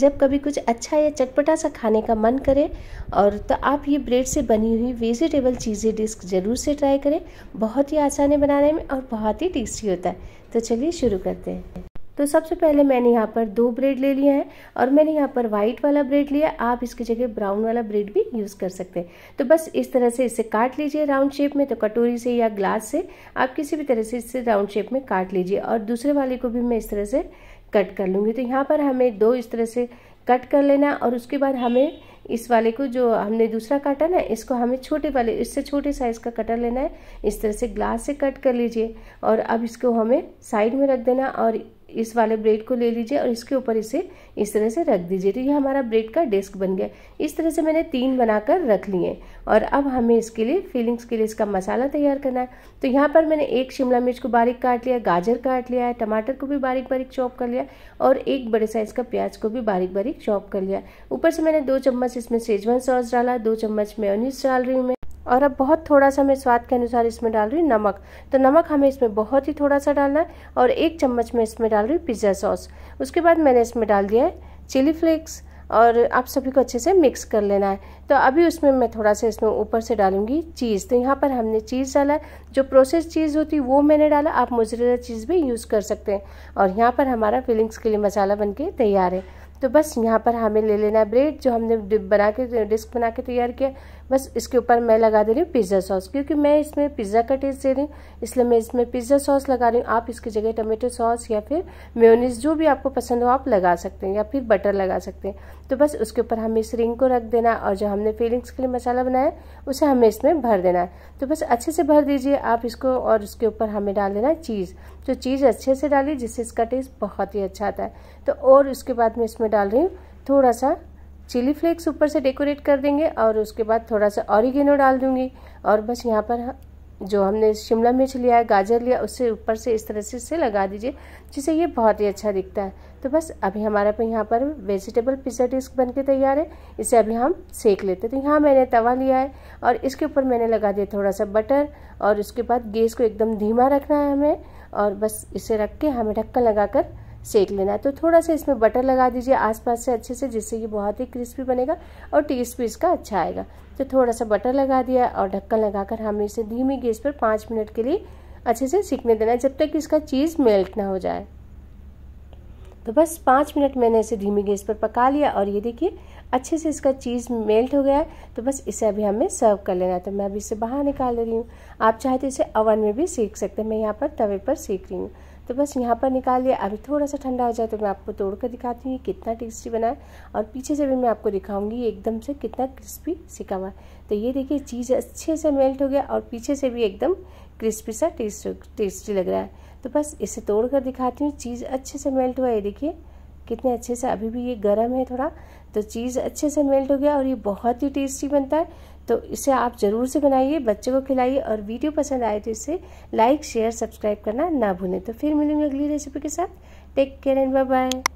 जब कभी कुछ अच्छा या चटपटा सा खाने का मन करे और तो आप ये ब्रेड से बनी हुई वेजिटेबल चीज़ें डिस्क ज़रूर से ट्राई करें बहुत ही आसान है बनाने में और बहुत ही टेस्टी होता है तो चलिए शुरू करते हैं तो सबसे पहले मैंने यहाँ पर दो ब्रेड ले लिया है और मैंने यहाँ पर वाइट वाला ब्रेड लिया आप इसकी जगह ब्राउन वाला ब्रेड भी यूज़ कर सकते हैं तो बस इस तरह से इसे काट लीजिए राउंड शेप में तो कटोरी से या ग्लास से आप किसी भी तरह से इसे राउंड शेप में काट लीजिए और दूसरे वाले को भी मैं इस तरह से कट कर लूँगी तो यहाँ पर हमें दो इस तरह से कट कर लेना और उसके बाद हमें इस वाले को जो हमने दूसरा काटा ना इसको हमें छोटे वाले इससे छोटे साइज का कटर लेना है इस तरह से ग्लास से कट कर लीजिए और अब इसको हमें साइड में रख देना और इस वाले ब्रेड को ले लीजिए और इसके ऊपर इसे इस तरह से रख दीजिए तो ये हमारा ब्रेड का डिस्क बन गया इस तरह से मैंने तीन बनाकर रख लिए और अब हमें इसके लिए फीलिंग्स के लिए इसका मसाला तैयार करना है तो यहाँ पर मैंने एक शिमला मिर्च को बारीक काट लिया गाजर काट लिया है टमाटर को भी बारीक बारीक चॉप कर लिया और एक बड़े साइज का प्याज को भी बारीक बारीक चॉप कर लिया ऊपर से मैंने दो चम्मच चम्मच इसमें सेजवान सॉस डाला दो चम्मच मेयोनीज डाल रही हूँ मैं और अब बहुत थोड़ा सा मैं स्वाद के अनुसार इसमें डाल रही हूँ नमक तो नमक हमें इसमें बहुत ही थोड़ा सा डालना है और एक चम्मच में इसमें डाल रही हूँ पिज़्ज़ा सॉस उसके बाद मैंने इसमें डाल दिया है चिली फ्लेक्स और आप सभी को अच्छे से मिक्स कर लेना है तो अभी उसमें मैं थोड़ा सा इसमें ऊपर से डालूंगी चीज़ तो यहाँ पर हमने चीज़ डाला है जो प्रोसेस चीज़ होती है वो मैंने डाला आप मोजरेला चीज़ भी यूज़ कर सकते हैं और यहाँ पर हमारा फिलिंग्स के लिए मसाला बनके तैयार है तो बस यहाँ पर हमें ले लेना है ब्रेड जो हमने बना के डिस्क बना के तैयार किया बस इसके ऊपर मैं लगा दे रही हूँ पिज़्ज़ा सॉस क्योंकि मैं इसमें पिज़्ज़ा का टेस्ट दे रही हूँ इसलिए मैं इसमें पिज़्ज़ा सॉस लगा रही हूँ आप इसकी जगह टमाटो सॉस या फिर मेयोनीज जो भी आपको पसंद हो आप लगा सकते हैं या फिर बटर लगा सकते हैं तो बस उसके ऊपर हमें इस रिंग को रख देना है और जो हमने फीलिंग्स के लिए मसाला बनाया उसे हमें इसमें भर देना है तो बस अच्छे से भर दीजिए आप इसको और उसके ऊपर हमें डाल देना है चीज़ तो चीज़ अच्छे से डालिए जिससे इसका टेस्ट बहुत ही अच्छा आता है तो और उसके बाद में इसमें डाल रही हूँ थोड़ा सा चिली फ्लेक्स ऊपर से डेकोरेट कर देंगे और उसके बाद थोड़ा सा ऑरिगेनो डाल दूंगी और बस यहाँ पर जो हमने शिमला मिर्च लिया है गाजर लिया उससे ऊपर से इस तरह से इसे लगा दीजिए जिससे ये बहुत ही अच्छा दिखता है तो बस अभी हमारा पे यहाँ पर वेजिटेबल पिज्ज़ा डिस्क बन के तैयार है इसे अभी हम सेक लेते हैं तो यहाँ मैंने तवा लिया है और इसके ऊपर मैंने लगा दिया थोड़ा सा बटर और उसके बाद गैस को एकदम धीमा रखना है हमें और बस इसे रख के हमें ढक्कन लगा कर सेक लेना है तो थोड़ा सा इसमें बटर लगा दीजिए आसपास से अच्छे से जिससे कि बहुत ही क्रिस्पी बनेगा और टेस्ट भी इसका अच्छा आएगा तो थोड़ा सा बटर लगा दिया और ढक्कन लगाकर हमें इसे धीमी गैस पर पाँच मिनट के लिए अच्छे से सीखने देना है जब तक इसका चीज़ मेल्ट ना हो जाए तो बस पाँच मिनट मैंने इसे धीमी गैस पर पका लिया और ये देखिए अच्छे से इसका चीज़ मेल्ट हो गया है तो बस इसे अभी हमें सर्व कर लेना है तो मैं अभी इसे बाहर निकाल रही हूँ आप चाहे तो इसे अवन में भी सीख सकते हैं मैं यहाँ पर तवे पर सीख रही हूँ तो बस यहाँ पर निकाल लिया अभी थोड़ा सा ठंडा हो जाए तो मैं आपको तोड़ कर दिखाती हूँ कितना टेस्टी बना है और पीछे से भी मैं आपको दिखाऊंगी एकदम से कितना क्रिस्पी सिका हुआ है तो ये देखिए चीज़ अच्छे से मेल्ट हो गया और पीछे से भी एकदम क्रिस्पी सा टेस्ट टेस्टी लग रहा है तो बस इसे तोड़ कर दिखाती हूँ चीज़ अच्छे से मेल्ट हुआ है ये देखिए कितने अच्छे से अभी भी ये गर्म है थोड़ा तो चीज़ अच्छे से मेल्ट हो गया और ये बहुत ही टेस्टी बनता है तो इसे आप ज़रूर से बनाइए बच्चों को खिलाइए और वीडियो पसंद आए तो इसे लाइक शेयर सब्सक्राइब करना ना भूलें तो फिर मिलेंगे अगली रेसिपी के साथ take care and bye bye